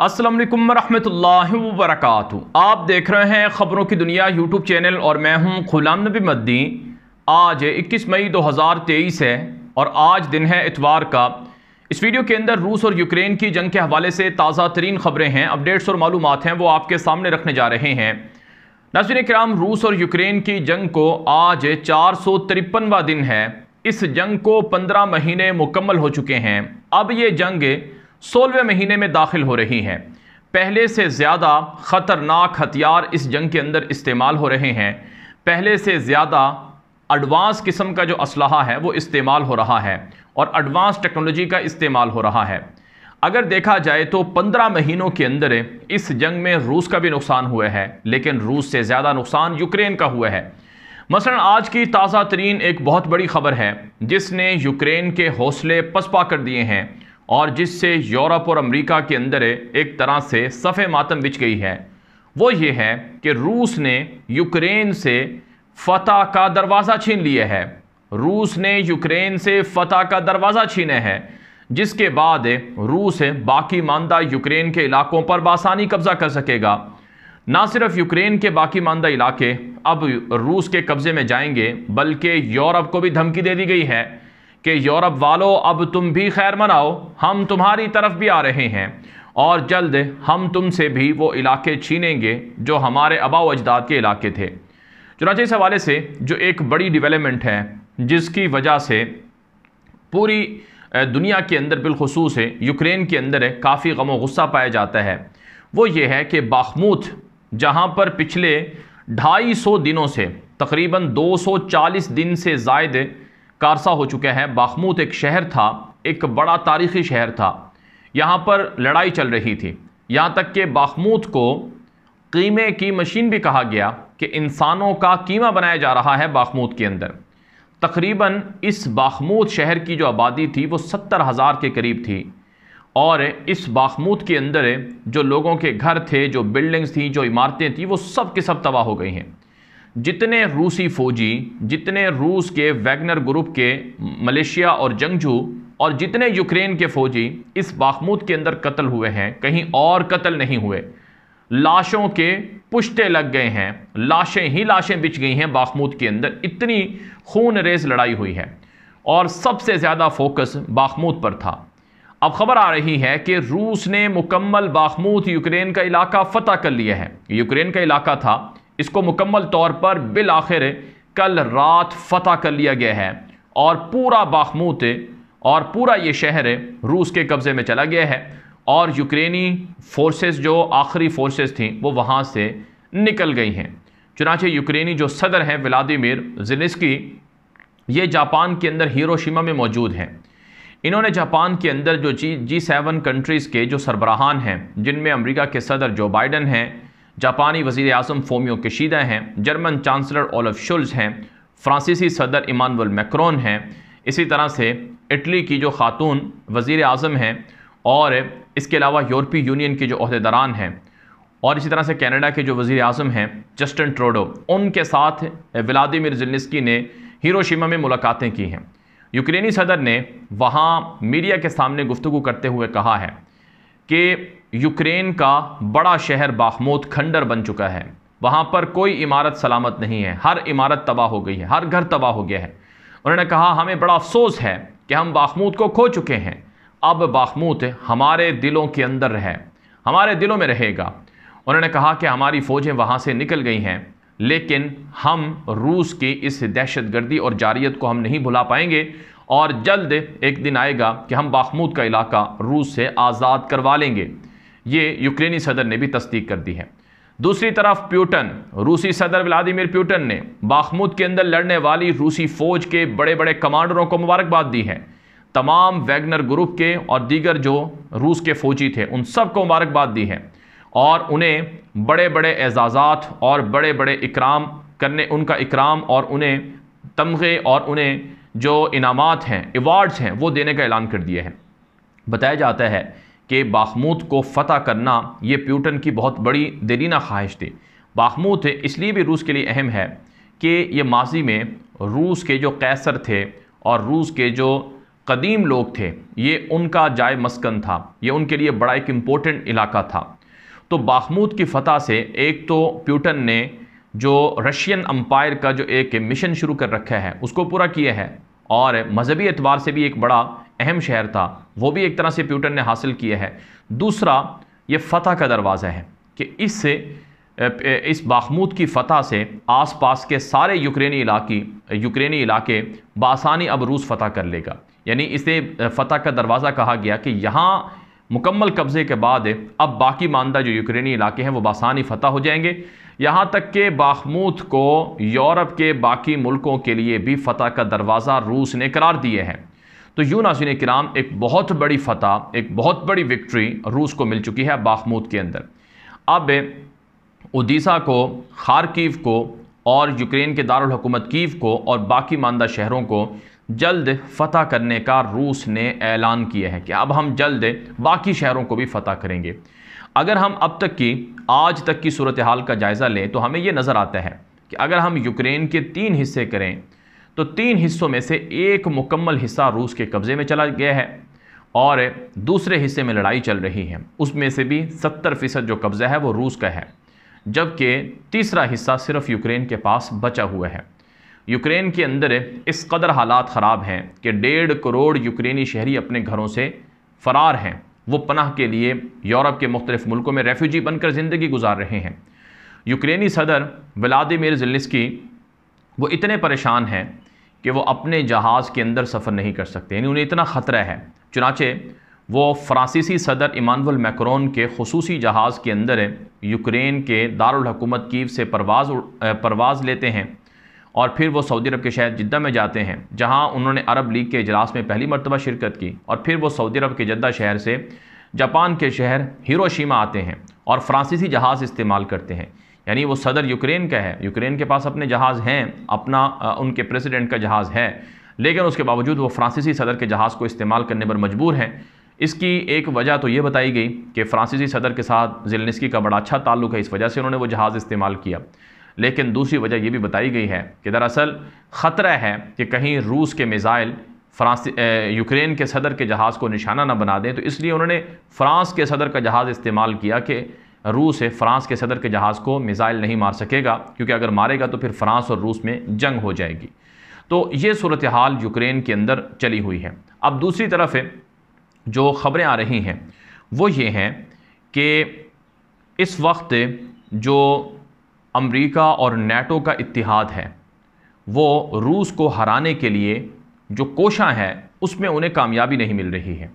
अस्सलाम वालेकुम रहमतुल्लाहि आप देख रहे हैं ख़बरों की दुनिया यूट्यूब चैनल और मैं हूं गुलाम नबी मद्दी आज 21 मई 2023 है और आज दिन है इतवार का इस वीडियो के अंदर रूस और यूक्रेन की जंग के हवाले से ताज़ा तरीन ख़बरें हैं अपडेट्स और मालूम हैं वो आपके सामने रखने जा रहे हैं नजर कराम रूस और यूक्रेन की जंग को आज चार सौ तिरपनवा दिन है इस जंग को पंद्रह महीने मुकम्मल हो चुके हैं अब ये जंग सोलहवें महीने में दाखिल हो रही हैं पहले से ज़्यादा ख़तरनाक हथियार इस जंग के अंदर इस्तेमाल हो रहे हैं पहले से ज़्यादा एडवांस किस्म का जो असलाहा है वो इस्तेमाल हो रहा है और एडवांस टेक्नोलॉजी का इस्तेमाल हो रहा है अगर देखा जाए तो पंद्रह महीनों के अंदर इस जंग में रूस का भी नुकसान हुआ है लेकिन रूस से ज़्यादा नुकसान यूक्रेन का हुआ है मसलन आज की ताज़ा तरीन एक बहुत बड़ी खबर है जिसने यूक्रेन के हौसले पसपा कर दिए हैं और जिससे यूरोप और अमेरिका के अंदर एक तरह से सफ़े मातम बिछ गई है वो ये है कि रूस ने यूक्रेन से फतह का दरवाज़ा छीन लिया है रूस ने यूक्रेन से फतह का दरवाज़ा छीने है जिसके बाद रूस बाकी मानदा यूक्रेन के इलाकों पर बासानी कब्ज़ा कर सकेगा ना सिर्फ यूक्रेन के बाकी मानदा इलाके अब रूस के कब्ज़े में जाएंगे बल्कि यूरोप को भी धमकी दे दी गई है कि यूरोप वालों अब तुम भी खैर मनाओ हम तुम्हारी तरफ भी आ रहे हैं और जल्द हम तुमसे भी वो इलाके छीनेंगे जो हमारे आबा अजदाद के इलाके थे चुनाचे इस हवाले से जो एक बड़ी डिवेलपमेंट है जिसकी वजह से पूरी दुनिया के अंदर बिलखसूस है यूक्रेन के अंदर काफ़ी गम गुस्सा पाया जाता है वो ये है कि बाखमूत जहाँ पर पिछले ढाई सौ दिनों से तकरीबन 240 दिन से जायद कारसा हो चुके हैं बाखमूत एक शहर था एक बड़ा तारीखी शहर था यहाँ पर लड़ाई चल रही थी यहाँ तक कि बाखमूत को कीमे की मशीन भी कहा गया कि इंसानों का कीमा बनाया जा रहा है बाखमूत के अंदर तकरीबन इस बाखमूत शहर की जो आबादी थी वो सत्तर हज़ार के करीब थी और इस बाखमूत के अंदर जो लोगों के घर थे जो बिल्डिंग्स थी जो इमारतें थी वो सब के सब तबाह हो गई हैं जितने रूसी फौजी जितने रूस के वैगनर ग्रुप के मलेशिया और जंगजू और जितने यूक्रेन के फौजी इस बाखमूद के अंदर कत्ल हुए हैं कहीं और कत्ल नहीं हुए लाशों के पुश्ते लग गए हैं लाशें ही लाशें बिछ गई हैं बाखमूद के अंदर इतनी खून रेज लड़ाई हुई है और सबसे ज़्यादा फोकस बाखमूद पर था अब खबर आ रही है कि रूस ने मुकम्मल बाखमूद यूक्रेन का इलाका फतह कर लिया है यूक्रेन का इलाका था इसको मुकम्मल तौर पर बिल आखिर कल रात फतह कर लिया गया है और पूरा बाखमूत और पूरा ये शहर रूस के कब्ज़े में चला गया है और यूक्रेनी फोर्सेस जो आखिरी फोर्सेस थीं वो वहाँ से निकल गई हैं चुनाचे यूक्रेनी जो सदर हैं व्लादिमिर जिलिस्की ये जापान के अंदर हीरोशीमा में मौजूद हैं इन्होंने जापान के अंदर जो जी जी सेवन कंट्रीज़ के जो सरबराहान हैं जिनमें अमेरिका के सदर जो बाइडन हैं जापानी वजीर अजम फोमियो कशीदा हैं जर्मन चांसलर ओलफ शुल्स हैं फ्रांसीसी सदर इमानवल मैक्रोन हैं इसी तरह से इटली की जो खातून वजीर अजम हैं और इसके अलावा यूरोपी यूनियन के जो अहदेदारान हैं और इसी तरह से कनाडा के जो वजीर अजम हैं जस्टिन ट्रोडो उनके साथ व्लादिमिर जलनिस्की ने हिरोशिमा में मुलाकातें की हैं यूक्रेनी सदर ने वहाँ मीडिया के सामने गुफ्तु करते हुए कहा है कि यूक्रेन का बड़ा शहर बाखमोत खंडर बन चुका है वहाँ पर कोई इमारत सलामत नहीं है हर इमारत तबाह हो गई है हर घर तबाह हो गया है उन्होंने कहा हमें बड़ा अफसोस है कि हम बाखमूत को खो चुके हैं अब बाखमूत हमारे दिलों के अंदर रहे हमारे दिलों में रहेगा उन्होंने कहा कि हमारी फ़ौजें वहाँ से निकल गई हैं लेकिन हम रूस की इस दहशत गर्दी और जारियत को हम नहीं भुला पाएंगे और जल्द एक दिन आएगा कि हम बाखमूत का इलाका रूस से आज़ाद करवा लेंगे ये यूक्रेनी सदर ने भी तस्दीक कर दी है दूसरी तरफ प्यूटन रूसी सदर व्लादिमिर प्यूटन ने बाखमूद के अंदर लड़ने वाली रूसी फौज के बड़े बड़े कमांडरों को मुबारकबाद दी है तमाम वैगनर ग्रुप के और दीगर जो रूस के फौजी थे उन सब को मुबारकबाद दी है और उन्हें बड़े बड़े एजाज़ात और बड़े बड़े इकराम करने उनका इकराम और उन्हें तमगे और उन्हें जो इनामात हैं अवार्ड्स हैं वो देने का ऐलान कर दिए हैं बताया जाता है कि बाखमूत को फ़तह करना ये प्यूटन की बहुत बड़ी दरीना ख्वाहिश थी बाखमूत इसलिए भी रूस के लिए अहम है कि ये माजी में रूस के जो कैसर थे और रूस के जो कदीम लोग थे ये उनका जाय मस्कन था ये उनके लिए बड़ा एक इम्पोर्टेंट इलाका था तो बाखमूद की फ़तह से एक तो प्यूटन ने जो रशियन अम्पायर का जो एक मिशन शुरू कर रखा है उसको पूरा किया है और मजहबी एतबार से भी एक बड़ा अहम शहर था वो भी एक तरह से प्यूटन ने हासिल किया है दूसरा ये फ़तह का दरवाज़ा है कि इससे इस बाखमूद की फ़तह से आसपास के सारे यूक्रेनी इलाके यूक्रेनी इलाके बासानी अब रूस फ़तह कर लेगा यानी इसे फ़तह का दरवाज़ा कहा गया कि यहाँ मुकम्मल कब्ज़े के बाद अब बाकी मानदा जो यूक्रेनी इलाके हैं वो बासानी फ़तह हो जाएंगे यहाँ तक के बाखमूत को यूरोप के बाकी मुल्कों के लिए भी फ़तह का दरवाज़ा रूस ने करार दिए हैं तो यू नाजिन कराम एक बहुत बड़ी फ़तह एक बहुत बड़ी विक्ट्री रूस को मिल चुकी है बाखमूद के अंदर अब उदीसा को खारकीव को और यूक्रेन के दारकूमत कीव को और बाकी मानदा शहरों को जल्द फ़तह करने का रूस ने ऐलान किया है कि अब हम जल्द बाकी शहरों को भी फ़तह करेंगे अगर हम अब तक की आज तक की सूरत हाल का जायज़ा लें तो हमें यह नज़र आता है कि अगर हम यूक्रेन के तीन हिस्से करें तो तीन हिस्सों में से एक मुकम्मल हिस्सा रूस के कब्ज़े में चला गया है और दूसरे हिस्से में लड़ाई चल रही है उसमें से भी सत्तर फ़ीसद जो कब्ज़ा है वो रूस का है जबकि तीसरा हिस्सा सिर्फ यूक्रेन के पास बचा हुआ है यूक्रेन के अंदर इस कदर हालात ख़राब हैं कि डेढ़ करोड़ यूक्रेनी शहरी अपने घरों से फ़रार हैं वो पनाह के लिए यूरोप के मुख्तलिफ मुल्कों में रेफ्यूजी बनकर ज़िंदगी गुजार रहे हैं यूक्रेनी सदर व्लादिमिर जलिस्की वो इतने परेशान हैं कि वो अपने जहाज़ के अंदर सफ़र नहीं कर सकते यानी उन्हें इतना ख़तरा है चुनाचे वो फ्रांसीसी सदर इमानवल मैक्रोन के खसूसी जहाज़ के अंदर यूक्रेन के दारकूमत कीव से परवाज़ परवाज़ लेते हैं और फिर वो सऊदी अरब के शहर जद्दा में जाते हैं जहां उन्होंने अरब लीग के इजलास में पहली मरतबा शिरकत की और फिर वो सऊदी अरब के जद्दा शहर से जापान के शहर हिरोशीमा आते हैं और फ्रांसीसी जहाज़ इस्तेमाल करते हैं यानी वो सदर यूक्रेन का है यूक्रेन के पास अपने जहाज़ हैं अपना उनके प्रेसिडेंट का जहाज़ है लेकिन उसके बावजूद वो फ्रांसीसी सदर के जहाज़ को इस्तेमाल करने पर मजबूर हैं इसकी एक वजह तो ये बताई गई कि फ्रांसीसी सदर के साथ जिलनिस्की का बड़ा अच्छा ताल्लुक है इस वजह से उन्होंने वो जहाज़ इस्तेमाल किया लेकिन दूसरी वजह यह भी बताई गई है कि दरअसल ख़तरा है कि कहीं रूस के मिज़ाइल फ्रांस यूक्रेन के सदर के जहाज़ को निशाना ना बना दें तो इसलिए उन्होंने फ्रांस के सदर का जहाज़ इस्तेमाल किया कि रूस है फ्रांस के सदर के जहाज़ को मिज़ाइल नहीं मार सकेगा क्योंकि अगर मारेगा तो फिर फ्रांस और रूस में जंग हो जाएगी तो ये सूरत हाल यूक्रेन के अंदर चली हुई है अब दूसरी तरफ है जो ख़बरें आ रही हैं वो ये हैं कि इस वक्त जो अमरीका और नेटो का इतिहाद है वो रूस को हराने के लिए जो कोशा है उसमें उन्हें कामयाबी नहीं मिल रही है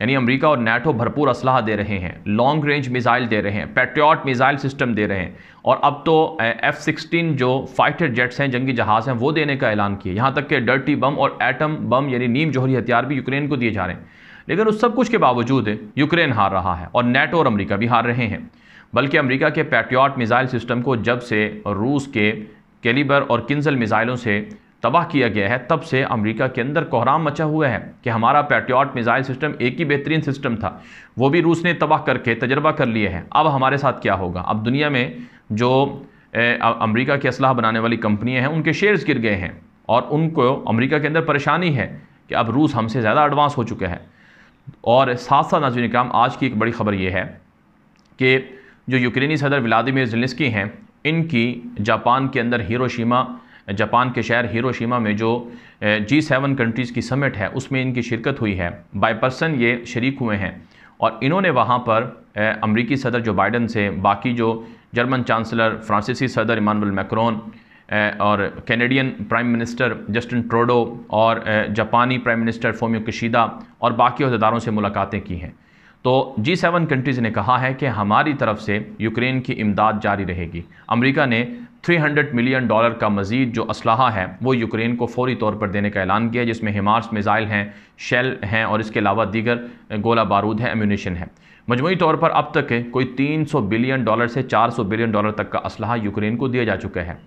यानी अमेरिका और नेटो भरपूर असलाह दे रहे हैं लॉन्ग रेंज मिज़ाइल दे रहे हैं पेट्रियाट मिज़ाइल सिस्टम दे रहे हैं और अब तो एफ़ सिक्सटीन जो फाइटर जेट्स हैं जंगी जहाज़ हैं वो देने का ऐलान किया यहाँ तक कि डर्टी बम और एटम बम यानी नीम जोहरी हथियार भी यूक्रेन को दिए जा रहे हैं लेकिन उस सब कुछ के बावजूद यूक्रेन हार रहा है और नेटो और अमरीका भी हार रहे हैं बल्कि अमरीका के पेट्रियाट मिज़ाइल सिस्टम को जब से रूस के कैलिबर और किन्जल मिज़ाइलों से तबाह किया गया है तब से अमेरिका के अंदर कोहराम मचा हुआ है कि हमारा पैट्रियाट मिज़ाइल सिस्टम एक ही बेहतरीन सिस्टम था वो भी रूस ने तबाह करके तजर्बा कर लिए हैं अब हमारे साथ क्या होगा अब दुनिया में जो अमेरिका की असलाह बनाने वाली कंपनियाँ हैं उनके शेयर्स गिर गए हैं और उनको अमरीका के अंदर परेशानी है कि अब रूस हमसे ज़्यादा एडवांस हो चुका है और साथ साथ नाजिन काम आज की एक बड़ी खबर यह है कि जो यूक्रेनी सदर व्लादिमिर जलिस्की हैं इनकी जापान के अंदर हिरोशीमा जापान के शहर हिरोशिमा में जो जी सेवन कंट्रीज़ की समिट है उसमें इनकी शिरकत हुई है बाई पर्सन ये शरीक हुए हैं और इन्होंने वहाँ पर अमरीकी सदर जो बाइडन से बाकी जो जर्मन चांसलर फ्रांसीसी सदर इमानुअल मैक्रोन और Canadian prime minister Justin Trudeau और जापानी प्राइम मिनिस्टर फोमियो कशीदा और बाकी अहदेदारों से मुलाकातें की हैं तो जी सेवन कंट्रीज़ ने कहा है कि हमारी तरफ से यूक्रेन की इमदाद जारी रहेगी अमेरिका ने 300 मिलियन डॉलर का मजीद जो इसलाह है वो यूक्रेन को फौरी तौर पर देने का ऐलान किया जिसमें हिमार्स मिज़ाइल हैं शेल हैं और इसके अलावा दीगर गोला बारूद है एम्यूनिशन है मजमू तौर पर अब तक कोई 300 बिलियन डॉलर से 400 बिलियन डॉलर तक का असलाह यूक्रेन को दिया जा चुका है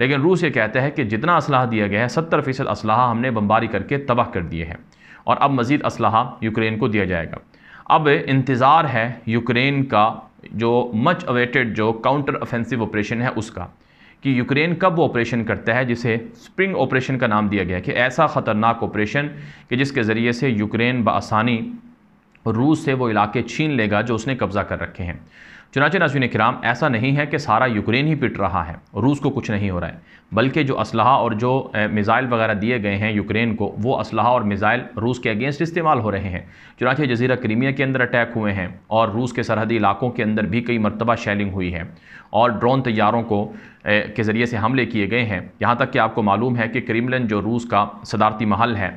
लेकिन रूस ये कहता है कि जितना इसलाह दिया गया है सत्तर फ़ीसद असलाह हमने बम्बारी करके तबाह कर दिए हैं और अब मज़ीद इसलाह यूक्रेन को दिया जाएगा अब इंतज़ार है यूक्रेन का जो मच अवेटेड जो काउंटर ऑफेंसिव ऑपरेशन है उसका कि यूक्रेन कब वो ऑपरेशन करता है जिसे स्प्रिंग ऑपरेशन का नाम दिया गया कि ऐसा ख़तरनाक ऑपरेशन कि जिसके ज़रिए से यूक्रेन बसानी रूस से वो इलाके छीन लेगा जो उसने कब्ज़ा कर रखे हैं चुनाच नाजीन कराम ऐसा नहीं है कि सारा यूक्रेन ही पिट रहा है रूस को कुछ नहीं हो रहा है बल्कि जो असलाह और जो मिज़ाइल वगैरह दिए गए हैं यूक्रेन को वो असलाह और मिज़ाइल रूस के अगेंस्ट इस्तेमाल हो रहे हैं चुनाचे जजीरा क्रीमिया के अंदर अटैक हुए हैं और रूस के सरहदी इलाकों के अंदर भी कई मरतबा शैलिंग हुई है और ड्रोन तैयारों को के ज़रिए से हमले किए गए हैं यहाँ तक कि आपको मालूम है कि क्रीमलिन जो रूस का सदारती महल है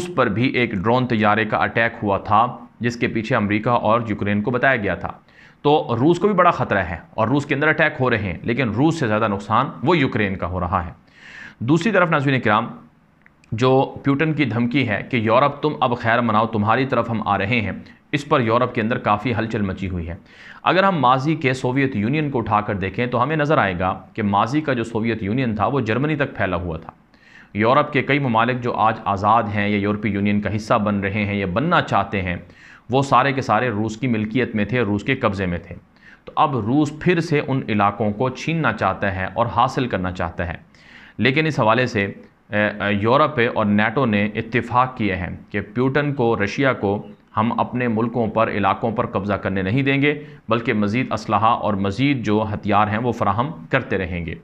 उस पर भी एक ड्रोन तैयारे का अटैक हुआ था जिसके पीछे अमरीका और यूक्रेन को बताया गया था तो रूस को भी बड़ा खतरा है और रूस के अंदर अटैक हो रहे हैं लेकिन रूस से ज़्यादा नुकसान वो यूक्रेन का हो रहा है दूसरी तरफ नजवीन कराम जो प्यूटन की धमकी है कि यूरोप तुम अब खैर मनाओ तुम्हारी तरफ हम आ रहे हैं इस पर यूरोप के अंदर काफ़ी हलचल मची हुई है अगर हम माजी के सोवियत यूनियन को उठाकर देखें तो हमें नज़र आएगा कि माजी का जो सोवियत यूनियन था वो जर्मनी तक फैला हुआ था यूरोप के कई ममालिक जो आज आज़ाद हैं या यूरोपीय यूनियन का हिस्सा बन रहे हैं या बनना चाहते हैं वो सारे के सारे रूस की मिल्कियत में थे रूस के कब्ज़े में थे तो अब रूस फिर से उन इलाकों को छीनना चाहता है और हासिल करना चाहता है लेकिन इस हवाले से यूरोप और नेटो ने इतफाक़ किए हैं कि प्यूटन को रशिया को हम अपने मुल्कों पर इलाकों पर कब्ज़ा करने नहीं देंगे बल्कि मज़ीद असलाहा और मज़ीद जो हथियार हैं वो फ्राहम करते रहेंगे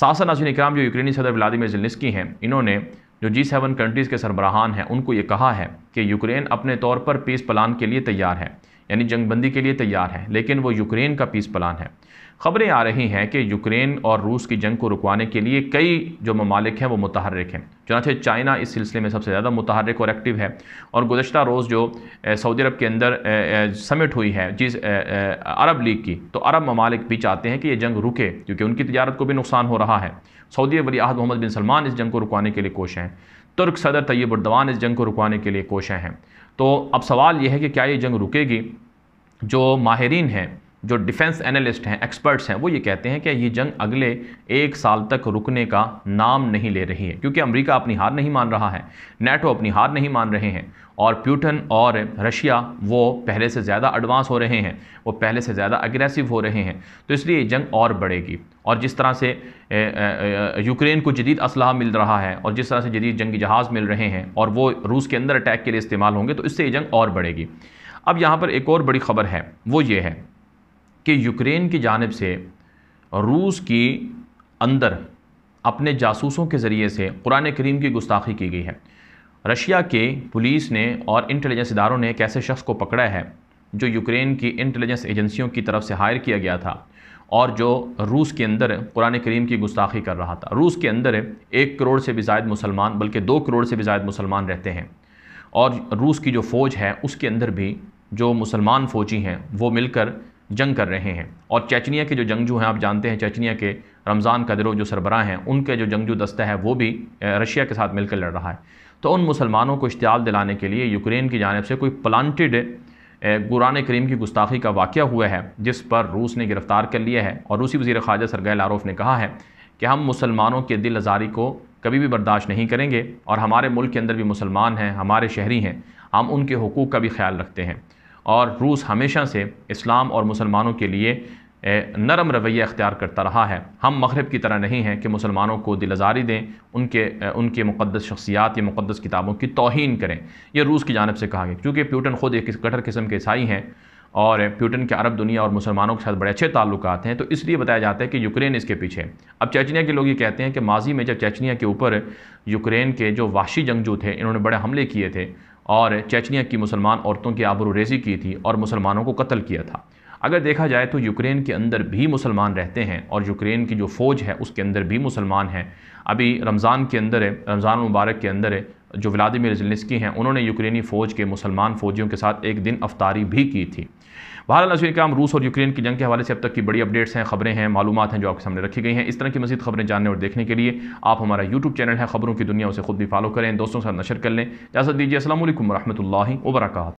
सासन नाजिन इक्राम जो यूक्रेनी सदर व्लादिमिर जलनिस्की हैं इन्होंने जो जी सेवन कंट्रीज़ के सरबराहान हैं उनको ये कहा है कि यूक्रेन अपने तौर पर पीस प्लान के लिए तैयार है यानी जंगबंदी के लिए तैयार है लेकिन वो यूक्रेन का पीस प्लान है खबरें आ रही हैं कि यूक्रेन और रूस की जंग को रुकवाने के लिए कई जो ममालिक हैं वो मुतहरक हैं चुनाचे चाइना इस सिलसिले में सबसे ज़्यादा मुतहरक और एक्टिव है और गुजशत रोज़ जो सऊदी अरब के अंदर समिट हुई है जिस अरब लीग की तो अरब ममालिक भी चाहते हैं कि ये जंग रुके क्योंकि उनकी तजारत को भी नुकसान हो रहा है सऊदी वली अहद मोहम्मद बिन सलमान इस जंग को रुकवाने के लिए कोश हैं तुर्क सदर तैयब उर्दवान इस जंग को रुकवाने के लिए कोशें हैं तो अब सवाल यह है कि क्या ये जंग रुकेगी जो माहरीन हैं जो डिफेंस एनालिस्ट हैं एक्सपर्ट्स हैं वो ये कहते हैं कि ये जंग अगले एक साल तक रुकने का नाम नहीं ले रही है क्योंकि अमेरिका अपनी हार नहीं मान रहा है नेटो अपनी हार नहीं मान रहे हैं और प्यूटन और रशिया वो पहले से ज़्यादा एडवांस हो रहे हैं वो पहले से ज़्यादा अग्रेसिव हो रहे हैं तो इसलिए ये जंग और बढ़ेगी और जिस तरह से यूक्रेन को जदीद असलाह मिल रहा है और जिस तरह से जदीद जंगी जहाज़ मिल रहे हैं और वो रूस के अंदर अटैक के लिए इस्तेमाल होंगे तो इससे ये जंग और बढ़ेगी अब यहाँ पर एक और बड़ी खबर है वो ये है कि यूक्रेन की जानब से रूस की अंदर अपने जासूसों के ज़रिए से कुरान करीम की गुस्ताखी की गई है रशिया के पुलिस ने और इंटेलिजेंस इदारों ने एक ऐसे शख्स को पकड़ा है जो यूक्रेन की इंटेलिजेंस एजेंसियों की तरफ से हायर किया गया था और जो रूस के अंदर कुरान करीम की गुस्ताखी कर रहा था रूस के अंदर एक करोड़ से भी ज़ायद मुसलमान बल्कि दो करोड़ से भी ज़ायद मुसलमान रहते हैं और रूस की जो फ़ौज है उसके अंदर भी जो मुसलमान फ़ौजी हैं वो मिलकर जंग कर रहे हैं और चेचनिया के जो जंगजू हैं आप जानते हैं चेचनिया के रमज़ान कदरों जो सरबराह हैं उनके जो जंगजू दस्ता है वो भी रशिया के साथ मिलकर लड़ रहा है तो उन मुसलमानों को इश्तियाल दिलाने के लिए यूक्रेन की जानब से कोई प्लान्टेड कुरान करीम की गुस्ताखी का वाक़ हुआ है जिस पर रूस ने गिरफ़्तार कर लिया है और रूसी वज़ी ख्वाजा सरगै लारोफ ने कहा है कि हम मुसलमानों के दिल आज़ारी को कभी भी बर्दाश्त नहीं करेंगे और हमारे मुल्क के अंदर भी मुसलमान हैं हमारे शहरी हैं हम उनके हकूक़ का भी ख्याल रखते हैं और रूस हमेशा से इस्लाम और मुसलमानों के लिए नरम रवैया अख्तियार करता रहा है हम मगरब की तरह नहीं हैं कि मुसलमानों को दिलजारी दें उनके उनके मुक़दस शख्सियात या मुक़दस किताबों की तोहन करें यह रूस की जानब से कहा गया क्योंकि प्यूटन ख़ुद एक कटर किस्म के ईसाई हैं और प्यूटन के अरब दुनिया और मुसलमानों के साथ बड़े अच्छे ताल्लुक हैं तो इसलिए बताया जाता है कि यूक्रेन इसके पीछे अब चैचनिया के लोग ये कहते हैं कि माजी में जब चैचनिया के ऊपर यूक्रेन के जो वाशी जंगजू थे इन्होंने बड़े हमले किए थे और चेचनिया की मुसलमान औरतों की आबरू रेजी की थी और मुसलमानों को कत्ल किया था अगर देखा जाए तो यूक्रेन के अंदर भी मुसलमान रहते हैं और यूक्रेन की जो फ़ौज है उसके अंदर भी मुसलमान हैं अभी रमज़ान के अंदर है रमज़ान मुबारक के अंदर है जो व्लादिमिर जलनिस्की हैं उन्होंने यूक्रेनी फ़ौज के मुसलमान फ़ौजियों के साथ एक दिन अफ्तारी भी की थी भारत नजर काम रूस और यूक्रेन की जंग के हवाले से अब तक की बड़ी अपडेट्स हैं खबरें हैं मालूम हैं जो आपके सामने रखी गई हैं इस तरह की मजीद खबरें जानने और देखने के लिए आप हमारा यूट्यूब चैनल है खबरों की दुनिया उसे खुद भी फॉलो करें दोस्तों के साथ नशर कर लें इजाजत दीजिए असल वरहमल वर्का